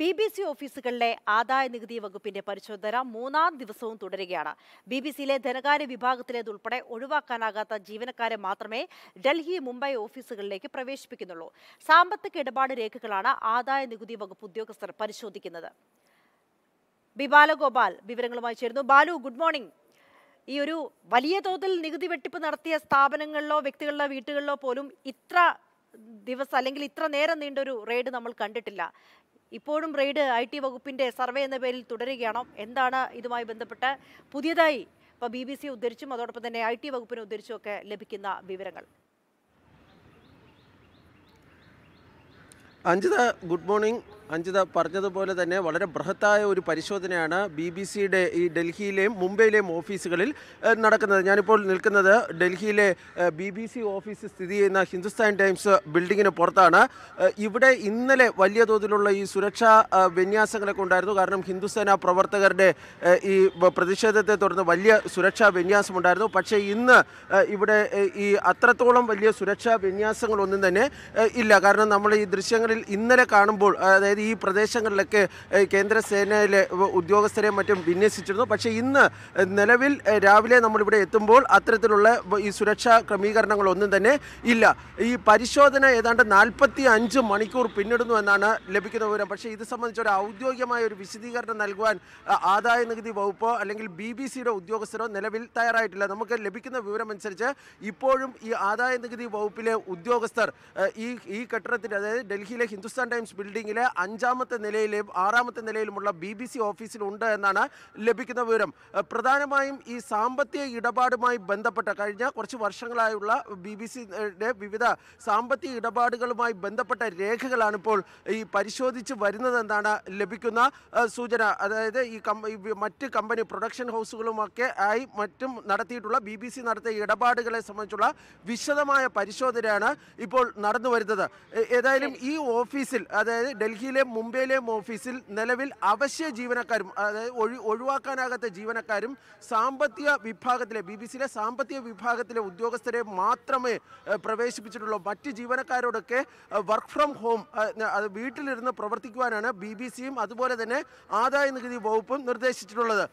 B B C ഓഫീസുകളിലെ ആദായ നികുതി വകുപ്പിന്റെ പരിശോധന മൂന്നാം ദിവസവും തുടരുകയാണ് ബി ബി സിയിലെ ധനകാര്യ വിഭാഗത്തിലേതുൾപ്പെടെ ഒഴിവാക്കാനാകാത്ത ജീവനക്കാരെ മാത്രമേ ഡൽഹി മുംബൈ ഓഫീസുകളിലേക്ക് പ്രവേശിപ്പിക്കുന്നുള്ളൂ സാമ്പത്തിക ഇടപാട് രേഖകളാണ് ആദായ നികുതി വകുപ്പ് ഉദ്യോഗസ്ഥർ പരിശോധിക്കുന്നത് ബി ബാലഗോപാൽ വിവരങ്ങളുമായി ചേരുന്നു ബാലു ഗുഡ് മോർണിംഗ് ഈ ഒരു വലിയ തോതിൽ നികുതി വെട്ടിപ്പ് നടത്തിയ സ്ഥാപനങ്ങളിലോ വ്യക്തികളിലോ വീട്ടുകളിലോ പോലും ഇത്ര ദിവസം അല്ലെങ്കിൽ ഇത്ര നേരം നീണ്ടൊരു റെയ്ഡ് നമ്മൾ കണ്ടിട്ടില്ല ഇപ്പോഴും റെയ്ഡ് ഐ ടി വകുപ്പിൻ്റെ സർവേ എന്ന പേരിൽ തുടരുകയാണോ എന്താണ് ഇതുമായി ബന്ധപ്പെട്ട് പുതിയതായി ഇപ്പോൾ ബി ബി സി ഉദ്ധരിച്ചും അതോടൊപ്പം തന്നെ ഐ ടി വകുപ്പിനെ ഉദ്ധരിച്ചുമൊക്കെ ലഭിക്കുന്ന വിവരങ്ങൾ അഞ്ജിത ഗുഡ് മോർണിംഗ് അഞ്ജിത പറഞ്ഞതുപോലെ തന്നെ വളരെ ബൃഹത്തായ ഒരു പരിശോധനയാണ് ബി ബി സിയുടെ ഈ ഡൽഹിയിലെയും മുംബൈയിലെയും ഓഫീസുകളിൽ നടക്കുന്നത് ഞാനിപ്പോൾ നിൽക്കുന്നത് ഡൽഹിയിലെ ബി ബി സി ഓഫീസ് സ്ഥിതി ചെയ്യുന്ന ഹിന്ദുസ്ഥാൻ ടൈംസ് ബിൽഡിങ്ങിന് പുറത്താണ് ഇവിടെ ഇന്നലെ വലിയ തോതിലുള്ള ഈ സുരക്ഷാ വിന്യാസങ്ങളൊക്കെ ഉണ്ടായിരുന്നു കാരണം ഹിന്ദുസേന പ്രവർത്തകരുടെ ഈ പ്രതിഷേധത്തെ തുടർന്ന് വലിയ സുരക്ഷാ വിന്യാസമുണ്ടായിരുന്നു പക്ഷേ ഇന്ന് ഇവിടെ ഈ അത്രത്തോളം വലിയ സുരക്ഷാ വിന്യാസങ്ങളൊന്നും തന്നെ ഇല്ല കാരണം നമ്മൾ ഈ ദൃശ്യങ്ങളിൽ ഇന്നലെ കാണുമ്പോൾ അതായത് അതായത് ഈ പ്രദേശങ്ങളിലൊക്കെ കേന്ദ്രസേനയിലെ ഉദ്യോഗസ്ഥരെ മറ്റും വിന്യസിച്ചിരുന്നു പക്ഷേ ഇന്ന് നിലവിൽ രാവിലെ നമ്മളിവിടെ എത്തുമ്പോൾ അത്തരത്തിലുള്ള ഈ സുരക്ഷാ ക്രമീകരണങ്ങളൊന്നും തന്നെ ഇല്ല ഈ പരിശോധന ഏതാണ്ട് നാൽപ്പത്തി അഞ്ച് മണിക്കൂർ പിന്നിടുന്നു എന്നാണ് ലഭിക്കുന്ന വിവരം പക്ഷേ ഇത് സംബന്ധിച്ച് ഒരു ഔദ്യോഗികമായ ഒരു വിശദീകരണം നൽകുവാൻ ആദായ നികുതി വകുപ്പോ അല്ലെങ്കിൽ ബി ബി സിയുടെ ഉദ്യോഗസ്ഥരോ നിലവിൽ തയ്യാറായിട്ടില്ല നമുക്ക് ലഭിക്കുന്ന വിവരമനുസരിച്ച് ഇപ്പോഴും ഈ ആദായ നികുതി വകുപ്പിലെ ഉദ്യോഗസ്ഥർ ഈ ഈ കെട്ടിടത്തിൻ്റെ അതായത് ഡൽഹിയിലെ ഹിന്ദുസ്ഥാൻ ടൈംസ് ബിൽഡിങ്ങിലെ അഞ്ചാമത്തെ നിലയിലും ആറാമത്തെ നിലയിലുമുള്ള ബി ബി സി ഓഫീസിലുണ്ട് എന്നാണ് ലഭിക്കുന്ന വിവരം പ്രധാനമായും ഈ സാമ്പത്തിക ഇടപാടുമായി ബന്ധപ്പെട്ട കഴിഞ്ഞ കുറച്ച് വർഷങ്ങളായുള്ള ബി ബി സിയുടെ വിവിധ സാമ്പത്തിക ഇടപാടുകളുമായി ബന്ധപ്പെട്ട രേഖകളാണ് ഇപ്പോൾ ഈ പരിശോധിച്ച് വരുന്നതെന്നാണ് ലഭിക്കുന്ന സൂചന അതായത് ഈ മറ്റ് കമ്പനി പ്രൊഡക്ഷൻ ഹൗസുകളുമൊക്കെ ആയി മറ്റും നടത്തിയിട്ടുള്ള ബി ബി സി നടത്തിയ ഇടപാടുകളെ സംബന്ധിച്ചുള്ള വിശദമായ പരിശോധനയാണ് ഇപ്പോൾ നടന്നു വരുന്നത് ഏതായാലും ഈ ഓഫീസിൽ അതായത് ഡൽഹിയിലെ ഡൽഹിയിലെ മുംബൈയിലെയും ഓഫീസിൽ നിലവിൽ അവശ്യ ജീവനക്കാരും അതായത് ഒഴി ഒഴിവാക്കാനാകാത്ത ജീവനക്കാരും സാമ്പത്തിക വിഭാഗത്തിലെ ബി ബി സിയിലെ സാമ്പത്തിക വിഭാഗത്തിലെ ഉദ്യോഗസ്ഥരെ മാത്രമേ പ്രവേശിപ്പിച്ചിട്ടുള്ളൂ മറ്റ് ജീവനക്കാരോടൊക്കെ വർക്ക് ഫ്രം ഹോം അത് വീട്ടിലിരുന്ന് പ്രവർത്തിക്കുവാനാണ് ബി ബി സിയും അതുപോലെ തന്നെ ആദായ നികുതി വകുപ്പും നിർദ്ദേശിച്ചിട്ടുള്ളത്